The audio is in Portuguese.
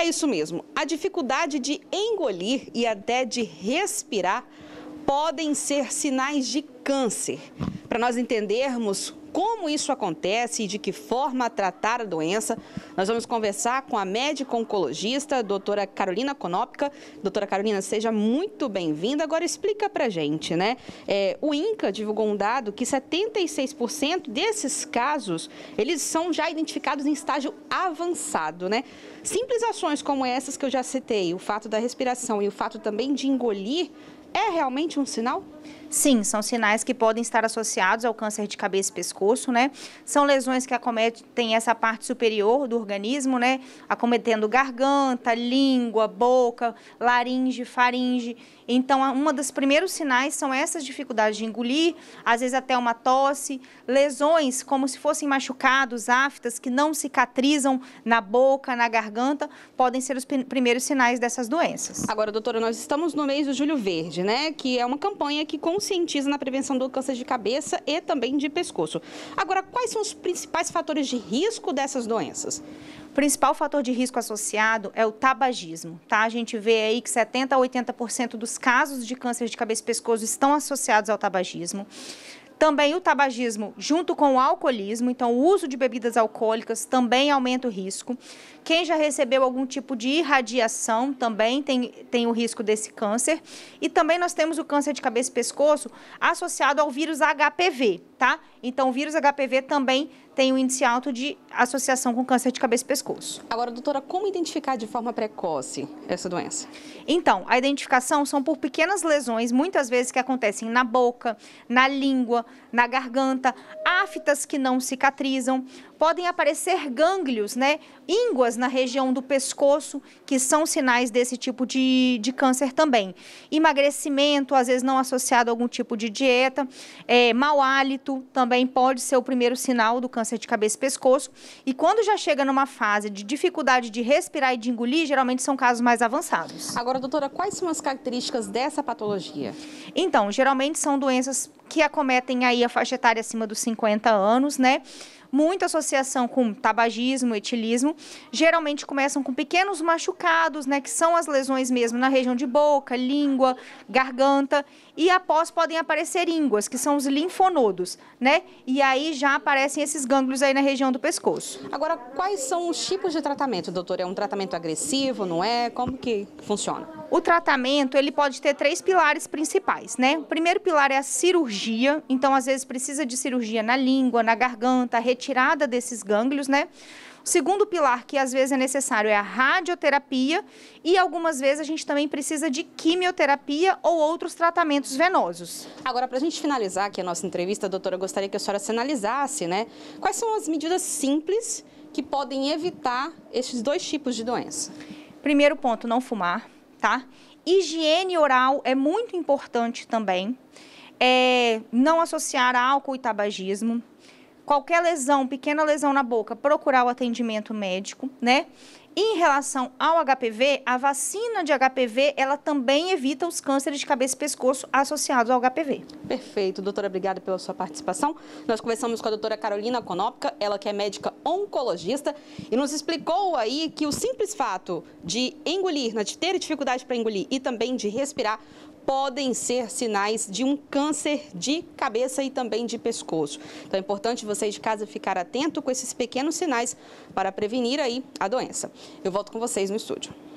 É isso mesmo. A dificuldade de engolir e até de respirar podem ser sinais de câncer. Para nós entendermos como isso acontece e de que forma tratar a doença, nós vamos conversar com a médica oncologista, doutora Carolina Konopka. Doutora Carolina, seja muito bem-vinda. Agora explica a gente, né? É, o INCA divulgou um dado que 76% desses casos, eles são já identificados em estágio avançado, né? Simples ações como essas que eu já citei, o fato da respiração e o fato também de engolir, é realmente um sinal? Sim, são sinais que podem estar associados ao câncer de cabeça e pescoço, né? São lesões que acometem essa parte superior do organismo, né? Acometendo garganta, língua, boca, laringe, faringe. Então, uma dos primeiros sinais são essas dificuldades de engolir, às vezes até uma tosse, lesões como se fossem machucados, aftas, que não cicatrizam na boca, na garganta, podem ser os primeiros sinais dessas doenças. Agora, doutora, nós estamos no mês do Julho Verde, né? Que é uma campanha que com conscientiza na prevenção do câncer de cabeça e também de pescoço. Agora, quais são os principais fatores de risco dessas doenças? O principal fator de risco associado é o tabagismo, tá? A gente vê aí que 70 a 80% dos casos de câncer de cabeça e pescoço estão associados ao tabagismo. Também o tabagismo, junto com o alcoolismo, então o uso de bebidas alcoólicas também aumenta o risco. Quem já recebeu algum tipo de irradiação também tem, tem o risco desse câncer. E também nós temos o câncer de cabeça e pescoço associado ao vírus HPV, tá? Então o vírus HPV também tem um índice alto de associação com câncer de cabeça e pescoço. Agora, doutora, como identificar de forma precoce essa doença? Então, a identificação são por pequenas lesões, muitas vezes que acontecem na boca, na língua, na garganta, aftas que não cicatrizam, podem aparecer gânglios, né, ínguas na região do pescoço, que são sinais desse tipo de, de câncer também. Emagrecimento, às vezes não associado a algum tipo de dieta, é, mau hálito também pode ser o primeiro sinal do câncer câncer de cabeça e pescoço. E quando já chega numa fase de dificuldade de respirar e de engolir, geralmente são casos mais avançados. Agora, doutora, quais são as características dessa patologia? Então, geralmente são doenças que acometem aí a faixa etária acima dos 50 anos, né? Muita associação com tabagismo, etilismo, geralmente começam com pequenos machucados, né, que são as lesões mesmo na região de boca, língua, garganta, e após podem aparecer ínguas, que são os linfonodos, né? E aí já aparecem esses gânglios aí na região do pescoço. Agora, quais são os tipos de tratamento, doutor? É um tratamento agressivo, não é? Como que funciona? O tratamento, ele pode ter três pilares principais, né? O primeiro pilar é a cirurgia, então às vezes precisa de cirurgia na língua, na garganta, retirada desses gânglios, né? O segundo pilar que às vezes é necessário é a radioterapia e algumas vezes a gente também precisa de quimioterapia ou outros tratamentos venosos. Agora, para a gente finalizar aqui a nossa entrevista, doutora, eu gostaria que a senhora sinalizasse, né? Quais são as medidas simples que podem evitar esses dois tipos de doença? Primeiro ponto, não fumar tá? Higiene oral é muito importante também. É, não associar álcool e tabagismo. Qualquer lesão, pequena lesão na boca, procurar o atendimento médico, né? Em relação ao HPV, a vacina de HPV, ela também evita os cânceres de cabeça e pescoço associados ao HPV. Perfeito, doutora, obrigada pela sua participação. Nós conversamos com a doutora Carolina Konopka, ela que é médica oncologista, e nos explicou aí que o simples fato de engolir, né, de ter dificuldade para engolir e também de respirar, podem ser sinais de um câncer de cabeça e também de pescoço. Então é importante vocês de casa ficar atento com esses pequenos sinais para prevenir aí a doença. Eu volto com vocês no estúdio.